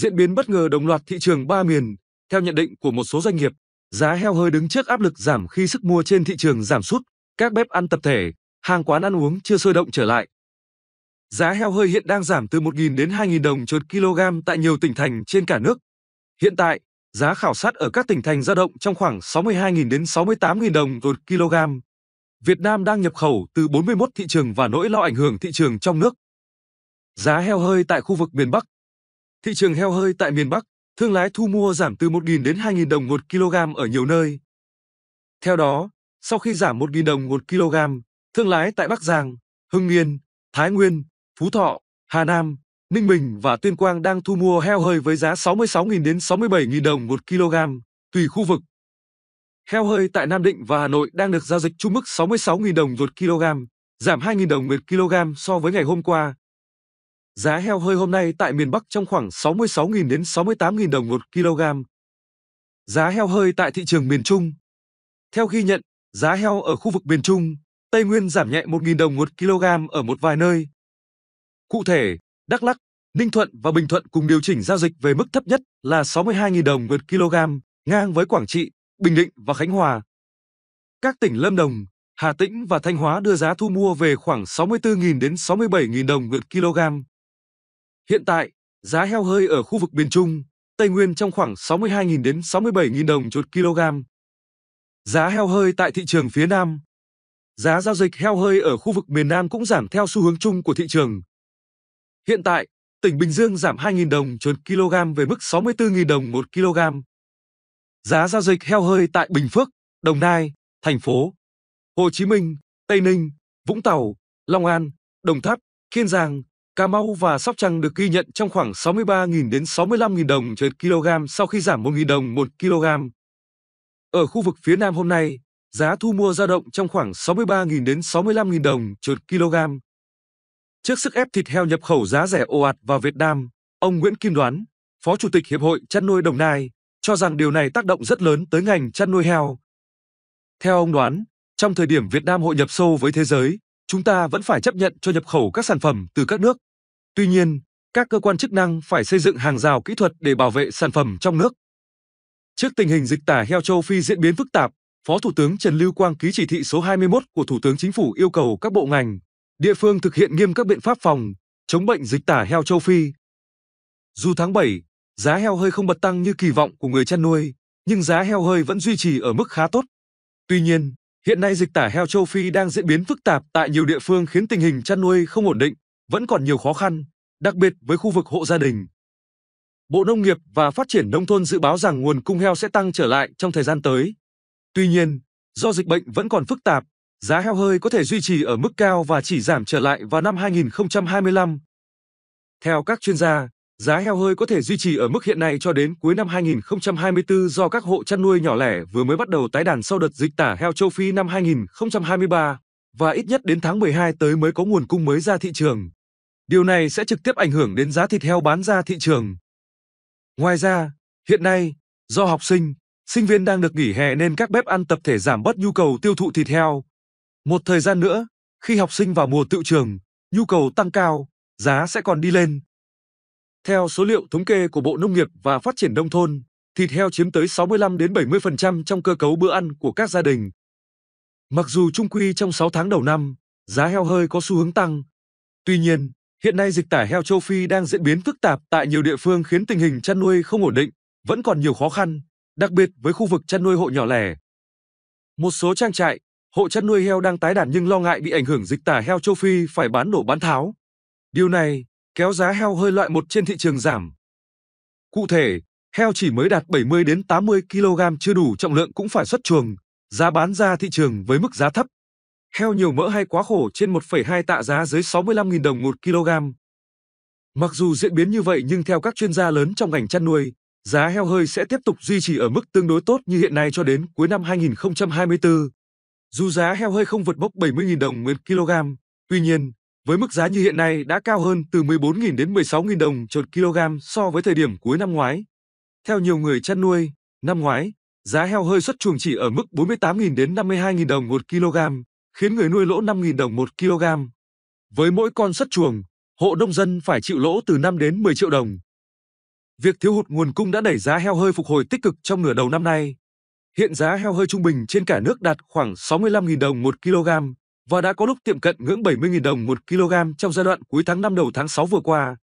Diễn biến bất ngờ đồng loạt thị trường ba miền, theo nhận định của một số doanh nghiệp, giá heo hơi đứng trước áp lực giảm khi sức mua trên thị trường giảm sút, các bếp ăn tập thể, hàng quán ăn uống chưa sôi động trở lại. Giá heo hơi hiện đang giảm từ 1.000 đến 2.000 đồng trên kg tại nhiều tỉnh thành trên cả nước. Hiện tại, giá khảo sát ở các tỉnh thành dao động trong khoảng 62.000 đến 68.000 đồng một kg. Việt Nam đang nhập khẩu từ 41 thị trường và nỗi lo ảnh hưởng thị trường trong nước. Giá heo hơi tại khu vực miền Bắc Thị trường heo hơi tại miền Bắc, thương lái thu mua giảm từ 1.000 đến 2.000 đồng 1 kg ở nhiều nơi. Theo đó, sau khi giảm 1.000 đồng 1 kg, thương lái tại Bắc Giang, Hưng Yên, Thái Nguyên, Phú Thọ, Hà Nam, Ninh Bình và Tuyên Quang đang thu mua heo hơi với giá 66.000 đến 67.000 đồng 1 kg, tùy khu vực. Heo hơi tại Nam Định và Hà Nội đang được giao dịch chung mức 66.000 đồng 1 kg, giảm 2.000 đồng 1 kg so với ngày hôm qua. Giá heo hơi hôm nay tại miền Bắc trong khoảng 66.000 đến 68.000 đồng một kg. Giá heo hơi tại thị trường miền Trung. Theo ghi nhận, giá heo ở khu vực miền Trung, Tây Nguyên giảm nhẹ 1.000 đồng một kg ở một vài nơi. Cụ thể, Đắk Lắk, Ninh Thuận và Bình Thuận cùng điều chỉnh giao dịch về mức thấp nhất là 62.000 đồng một kg, ngang với Quảng Trị, Bình Định và Khánh Hòa. Các tỉnh Lâm Đồng, Hà Tĩnh và Thanh Hóa đưa giá thu mua về khoảng 64.000 đến 67.000 đồng một kg. Hiện tại, giá heo hơi ở khu vực miền Trung, Tây Nguyên trong khoảng 62.000 đến 67.000 đồng một kg. Giá heo hơi tại thị trường phía Nam Giá giao dịch heo hơi ở khu vực miền Nam cũng giảm theo xu hướng chung của thị trường. Hiện tại, tỉnh Bình Dương giảm 2.000 đồng một kg về mức 64.000 đồng một kg. Giá giao dịch heo hơi tại Bình Phước, Đồng Nai, thành phố Hồ Chí Minh, Tây Ninh, Vũng Tàu, Long An, Đồng Tháp, Kiên Giang, Cà Mau và Sóc Trăng được ghi nhận trong khoảng 63.000 đến 65.000 đồng trên kg sau khi giảm 1.000 đồng 1 kg. Ở khu vực phía Nam hôm nay, giá thu mua dao động trong khoảng 63.000 đến 65.000 đồng trên kg. Trước sức ép thịt heo nhập khẩu giá rẻ ồ ạt vào Việt Nam, ông Nguyễn Kim Đoán, Phó Chủ tịch Hiệp hội Chăn nuôi Đồng Nai, cho rằng điều này tác động rất lớn tới ngành chăn nuôi heo. Theo ông Đoán, trong thời điểm Việt Nam hội nhập sâu với thế giới, chúng ta vẫn phải chấp nhận cho nhập khẩu các sản phẩm từ các nước Tuy nhiên, các cơ quan chức năng phải xây dựng hàng rào kỹ thuật để bảo vệ sản phẩm trong nước. Trước tình hình dịch tả heo châu Phi diễn biến phức tạp, Phó Thủ tướng Trần Lưu Quang ký chỉ thị số 21 của Thủ tướng Chính phủ yêu cầu các bộ ngành, địa phương thực hiện nghiêm các biện pháp phòng chống bệnh dịch tả heo châu Phi. Dù tháng 7, giá heo hơi không bật tăng như kỳ vọng của người chăn nuôi, nhưng giá heo hơi vẫn duy trì ở mức khá tốt. Tuy nhiên, hiện nay dịch tả heo châu Phi đang diễn biến phức tạp tại nhiều địa phương khiến tình hình chăn nuôi không ổn định vẫn còn nhiều khó khăn, đặc biệt với khu vực hộ gia đình. Bộ Nông nghiệp và Phát triển Nông thôn dự báo rằng nguồn cung heo sẽ tăng trở lại trong thời gian tới. Tuy nhiên, do dịch bệnh vẫn còn phức tạp, giá heo hơi có thể duy trì ở mức cao và chỉ giảm trở lại vào năm 2025. Theo các chuyên gia, giá heo hơi có thể duy trì ở mức hiện nay cho đến cuối năm 2024 do các hộ chăn nuôi nhỏ lẻ vừa mới bắt đầu tái đàn sau đợt dịch tả heo châu Phi năm 2023 và ít nhất đến tháng 12 tới mới có nguồn cung mới ra thị trường. Điều này sẽ trực tiếp ảnh hưởng đến giá thịt heo bán ra thị trường. Ngoài ra, hiện nay, do học sinh, sinh viên đang được nghỉ hè nên các bếp ăn tập thể giảm bớt nhu cầu tiêu thụ thịt heo. Một thời gian nữa, khi học sinh vào mùa tự trường, nhu cầu tăng cao, giá sẽ còn đi lên. Theo số liệu thống kê của Bộ Nông nghiệp và Phát triển nông thôn, thịt heo chiếm tới 65 đến 70% trong cơ cấu bữa ăn của các gia đình. Mặc dù trung quy trong 6 tháng đầu năm, giá heo hơi có xu hướng tăng, tuy nhiên, Hiện nay dịch tả heo châu Phi đang diễn biến phức tạp tại nhiều địa phương khiến tình hình chăn nuôi không ổn định, vẫn còn nhiều khó khăn, đặc biệt với khu vực chăn nuôi hộ nhỏ lẻ. Một số trang trại, hộ chăn nuôi heo đang tái đàn nhưng lo ngại bị ảnh hưởng dịch tả heo châu Phi phải bán đổ bán tháo. Điều này kéo giá heo hơi loại một trên thị trường giảm. Cụ thể, heo chỉ mới đạt 70 đến 80 kg chưa đủ trọng lượng cũng phải xuất chuồng, giá bán ra thị trường với mức giá thấp. Heo nhiều mỡ hay quá khổ trên 1,2 tạ giá dưới 65.000 đồng 1 kg. Mặc dù diễn biến như vậy nhưng theo các chuyên gia lớn trong ngành chăn nuôi, giá heo hơi sẽ tiếp tục duy trì ở mức tương đối tốt như hiện nay cho đến cuối năm 2024. Dù giá heo hơi không vượt mốc 70.000 đồng 1 kg, tuy nhiên, với mức giá như hiện nay đã cao hơn từ 14.000 đến 16.000 đồng một kg so với thời điểm cuối năm ngoái. Theo nhiều người chăn nuôi, năm ngoái, giá heo hơi xuất chuồng chỉ ở mức 48.000 đến 52.000 đồng một kg khiến người nuôi lỗ 5.000 đồng một kg. Với mỗi con xuất chuồng, hộ nông dân phải chịu lỗ từ 5 đến 10 triệu đồng. Việc thiếu hụt nguồn cung đã đẩy giá heo hơi phục hồi tích cực trong nửa đầu năm nay. Hiện giá heo hơi trung bình trên cả nước đạt khoảng 65.000 đồng một kg và đã có lúc tiệm cận ngưỡng 70.000 đồng một kg trong giai đoạn cuối tháng 5 đầu tháng 6 vừa qua.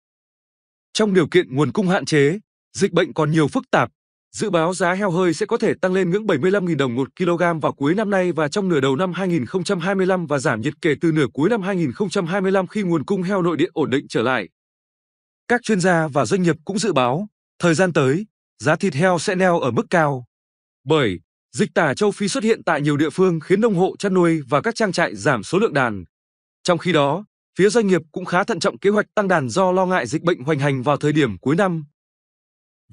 Trong điều kiện nguồn cung hạn chế, dịch bệnh còn nhiều phức tạp, Dự báo giá heo hơi sẽ có thể tăng lên ngưỡng 75.000 đồng 1 kg vào cuối năm nay và trong nửa đầu năm 2025 và giảm nhiệt kể từ nửa cuối năm 2025 khi nguồn cung heo nội địa ổn định trở lại. Các chuyên gia và doanh nghiệp cũng dự báo, thời gian tới, giá thịt heo sẽ neo ở mức cao. Bởi, dịch tả châu Phi xuất hiện tại nhiều địa phương khiến nông hộ chăn nuôi và các trang trại giảm số lượng đàn. Trong khi đó, phía doanh nghiệp cũng khá thận trọng kế hoạch tăng đàn do lo ngại dịch bệnh hoành hành vào thời điểm cuối năm.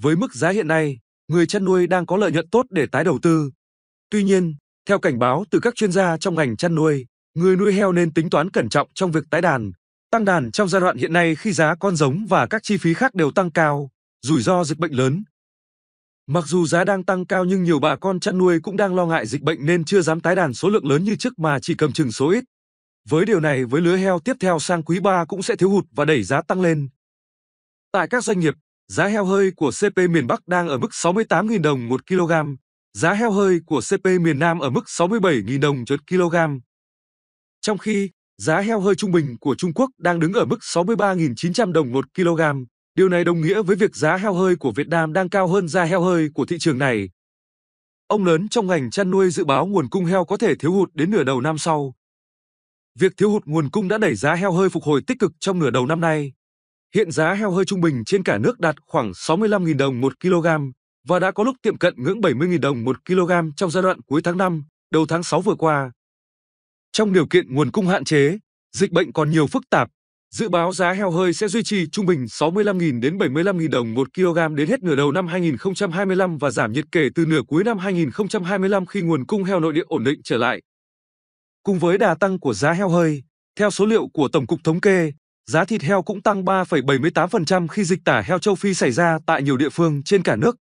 Với mức giá hiện nay, người chăn nuôi đang có lợi nhuận tốt để tái đầu tư. Tuy nhiên, theo cảnh báo từ các chuyên gia trong ngành chăn nuôi, người nuôi heo nên tính toán cẩn trọng trong việc tái đàn, tăng đàn trong giai đoạn hiện nay khi giá con giống và các chi phí khác đều tăng cao, rủi ro dịch bệnh lớn. Mặc dù giá đang tăng cao nhưng nhiều bà con chăn nuôi cũng đang lo ngại dịch bệnh nên chưa dám tái đàn số lượng lớn như trước mà chỉ cầm chừng số ít. Với điều này với lứa heo tiếp theo sang quý 3 cũng sẽ thiếu hụt và đẩy giá tăng lên. Tại các doanh nghiệp, Giá heo hơi của CP miền Bắc đang ở mức 68.000 đồng 1 kg, giá heo hơi của CP miền Nam ở mức 67.000 đồng trên kg. Trong khi, giá heo hơi trung bình của Trung Quốc đang đứng ở mức 63.900 đồng 1 kg. Điều này đồng nghĩa với việc giá heo hơi của Việt Nam đang cao hơn giá heo hơi của thị trường này. Ông lớn trong ngành chăn nuôi dự báo nguồn cung heo có thể thiếu hụt đến nửa đầu năm sau. Việc thiếu hụt nguồn cung đã đẩy giá heo hơi phục hồi tích cực trong nửa đầu năm nay. Hiện giá heo hơi trung bình trên cả nước đạt khoảng 65.000 đồng một kg và đã có lúc tiệm cận ngưỡng 70.000 đồng một kg trong giai đoạn cuối tháng 5, đầu tháng 6 vừa qua. Trong điều kiện nguồn cung hạn chế, dịch bệnh còn nhiều phức tạp, dự báo giá heo hơi sẽ duy trì trung bình 65.000 đến 75.000 đồng một kg đến hết nửa đầu năm 2025 và giảm nhiệt kể từ nửa cuối năm 2025 khi nguồn cung heo nội địa ổn định trở lại. Cùng với đà tăng của giá heo hơi, theo số liệu của Tổng cục Thống kê, giá thịt heo cũng tăng 3,78% khi dịch tả heo châu Phi xảy ra tại nhiều địa phương trên cả nước.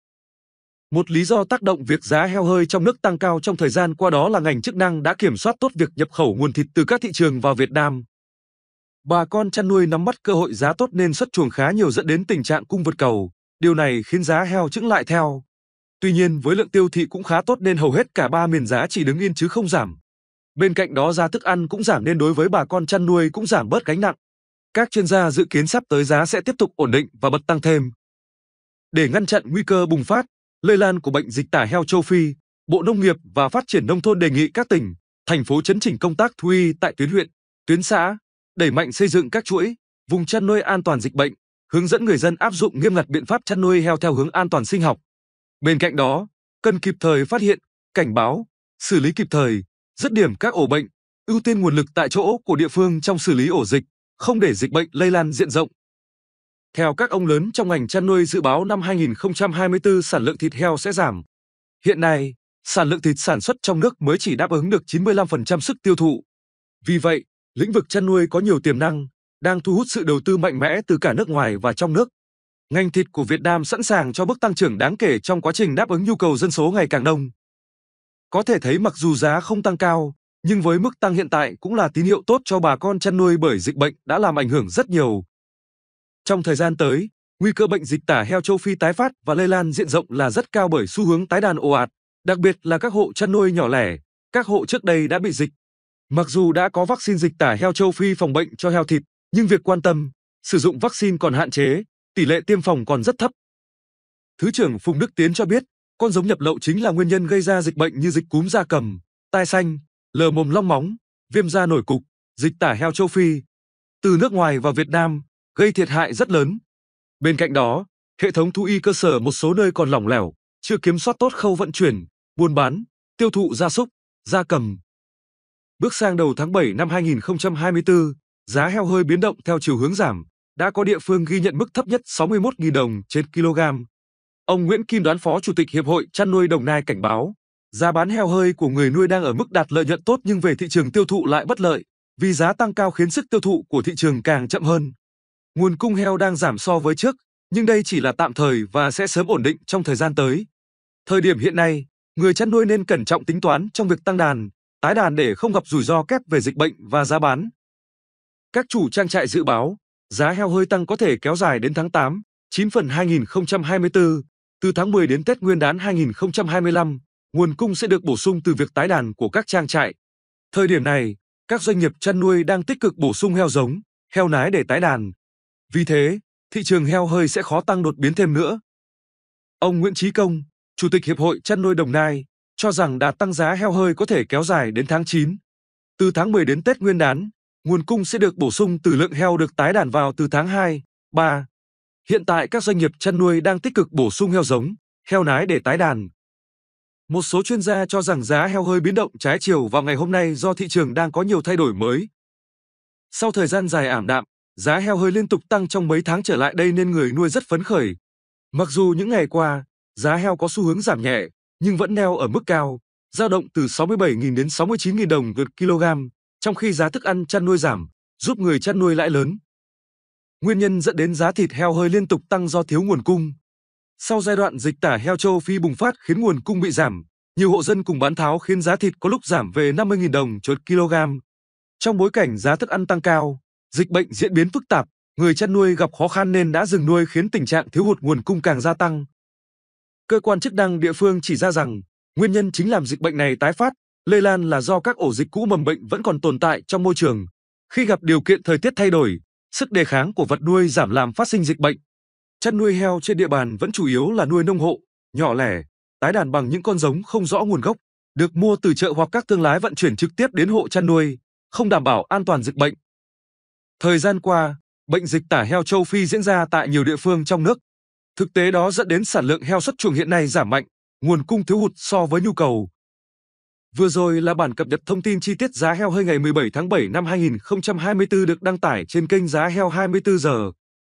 Một lý do tác động việc giá heo hơi trong nước tăng cao trong thời gian qua đó là ngành chức năng đã kiểm soát tốt việc nhập khẩu nguồn thịt từ các thị trường vào Việt Nam. Bà con chăn nuôi nắm bắt cơ hội giá tốt nên xuất chuồng khá nhiều dẫn đến tình trạng cung vượt cầu, điều này khiến giá heo chững lại theo. Tuy nhiên với lượng tiêu thị cũng khá tốt nên hầu hết cả ba miền giá chỉ đứng yên chứ không giảm. Bên cạnh đó giá thức ăn cũng giảm nên đối với bà con chăn nuôi cũng giảm bớt gánh nặng. Các chuyên gia dự kiến sắp tới giá sẽ tiếp tục ổn định và bật tăng thêm. Để ngăn chặn nguy cơ bùng phát, lây lan của bệnh dịch tả heo châu Phi, Bộ Nông nghiệp và Phát triển Nông thôn đề nghị các tỉnh, thành phố chấn chỉnh công tác thú y tại tuyến huyện, tuyến xã, đẩy mạnh xây dựng các chuỗi, vùng chăn nuôi an toàn dịch bệnh, hướng dẫn người dân áp dụng nghiêm ngặt biện pháp chăn nuôi heo theo hướng an toàn sinh học. Bên cạnh đó, cần kịp thời phát hiện, cảnh báo, xử lý kịp thời, dứt điểm các ổ bệnh, ưu tiên nguồn lực tại chỗ của địa phương trong xử lý ổ dịch không để dịch bệnh lây lan diện rộng. Theo các ông lớn trong ngành chăn nuôi dự báo năm 2024 sản lượng thịt heo sẽ giảm. Hiện nay, sản lượng thịt sản xuất trong nước mới chỉ đáp ứng được 95% sức tiêu thụ. Vì vậy, lĩnh vực chăn nuôi có nhiều tiềm năng, đang thu hút sự đầu tư mạnh mẽ từ cả nước ngoài và trong nước. Ngành thịt của Việt Nam sẵn sàng cho bước tăng trưởng đáng kể trong quá trình đáp ứng nhu cầu dân số ngày càng đông. Có thể thấy mặc dù giá không tăng cao, nhưng với mức tăng hiện tại cũng là tín hiệu tốt cho bà con chăn nuôi bởi dịch bệnh đã làm ảnh hưởng rất nhiều. Trong thời gian tới, nguy cơ bệnh dịch tả heo châu Phi tái phát và lây lan diện rộng là rất cao bởi xu hướng tái đàn ồ ạt, đặc biệt là các hộ chăn nuôi nhỏ lẻ, các hộ trước đây đã bị dịch. Mặc dù đã có vaccine dịch tả heo châu Phi phòng bệnh cho heo thịt, nhưng việc quan tâm, sử dụng vaccine còn hạn chế, tỷ lệ tiêm phòng còn rất thấp. Thứ trưởng Phùng Đức Tiến cho biết, con giống nhập lậu chính là nguyên nhân gây ra dịch bệnh như dịch cúm da cầm, tai xanh, lờ mồm long móng, viêm da nổi cục, dịch tả heo châu Phi từ nước ngoài vào Việt Nam gây thiệt hại rất lớn. Bên cạnh đó, hệ thống thú y cơ sở một số nơi còn lỏng lẻo, chưa kiểm soát tốt khâu vận chuyển, buôn bán, tiêu thụ gia súc, gia cầm. Bước sang đầu tháng 7 năm 2024, giá heo hơi biến động theo chiều hướng giảm, đã có địa phương ghi nhận mức thấp nhất 61.000 đồng trên kg. Ông Nguyễn Kim Đoán Phó Chủ tịch Hiệp hội Chăn nuôi Đồng Nai cảnh báo, Giá bán heo hơi của người nuôi đang ở mức đạt lợi nhuận tốt nhưng về thị trường tiêu thụ lại bất lợi, vì giá tăng cao khiến sức tiêu thụ của thị trường càng chậm hơn. Nguồn cung heo đang giảm so với trước, nhưng đây chỉ là tạm thời và sẽ sớm ổn định trong thời gian tới. Thời điểm hiện nay, người chăn nuôi nên cẩn trọng tính toán trong việc tăng đàn, tái đàn để không gặp rủi ro kép về dịch bệnh và giá bán. Các chủ trang trại dự báo, giá heo hơi tăng có thể kéo dài đến tháng 8, 9 phần 2024, từ tháng 10 đến Tết Nguyên đán 2025 nguồn cung sẽ được bổ sung từ việc tái đàn của các trang trại. Thời điểm này, các doanh nghiệp chăn nuôi đang tích cực bổ sung heo giống, heo nái để tái đàn. Vì thế, thị trường heo hơi sẽ khó tăng đột biến thêm nữa. Ông Nguyễn Chí Công, Chủ tịch Hiệp hội Chăn nuôi Đồng Nai, cho rằng đà tăng giá heo hơi có thể kéo dài đến tháng 9. Từ tháng 10 đến Tết Nguyên đán, nguồn cung sẽ được bổ sung từ lượng heo được tái đàn vào từ tháng 2, 3. Hiện tại các doanh nghiệp chăn nuôi đang tích cực bổ sung heo giống, heo nái để tái đàn. Một số chuyên gia cho rằng giá heo hơi biến động trái chiều vào ngày hôm nay do thị trường đang có nhiều thay đổi mới. Sau thời gian dài ảm đạm, giá heo hơi liên tục tăng trong mấy tháng trở lại đây nên người nuôi rất phấn khởi. Mặc dù những ngày qua, giá heo có xu hướng giảm nhẹ, nhưng vẫn neo ở mức cao, dao động từ 67.000 đến 69.000 đồng một kg, trong khi giá thức ăn chăn nuôi giảm, giúp người chăn nuôi lãi lớn. Nguyên nhân dẫn đến giá thịt heo hơi liên tục tăng do thiếu nguồn cung. Sau giai đoạn dịch tả heo châu Phi bùng phát khiến nguồn cung bị giảm, nhiều hộ dân cùng bán tháo khiến giá thịt có lúc giảm về 50.000 đồng chốt kg. Trong bối cảnh giá thức ăn tăng cao, dịch bệnh diễn biến phức tạp, người chăn nuôi gặp khó khăn nên đã dừng nuôi khiến tình trạng thiếu hụt nguồn cung càng gia tăng. Cơ quan chức năng địa phương chỉ ra rằng, nguyên nhân chính làm dịch bệnh này tái phát, lây lan là do các ổ dịch cũ mầm bệnh vẫn còn tồn tại trong môi trường. Khi gặp điều kiện thời tiết thay đổi, sức đề kháng của vật nuôi giảm làm phát sinh dịch bệnh. Chăn nuôi heo trên địa bàn vẫn chủ yếu là nuôi nông hộ, nhỏ lẻ, tái đàn bằng những con giống không rõ nguồn gốc, được mua từ chợ hoặc các thương lái vận chuyển trực tiếp đến hộ chăn nuôi, không đảm bảo an toàn dịch bệnh. Thời gian qua, bệnh dịch tả heo châu Phi diễn ra tại nhiều địa phương trong nước. Thực tế đó dẫn đến sản lượng heo xuất chuồng hiện nay giảm mạnh, nguồn cung thiếu hụt so với nhu cầu. Vừa rồi là bản cập nhật thông tin chi tiết giá heo hơi ngày 17 tháng 7 năm 2024 được đăng tải trên kênh Giá Heo 24 giờ.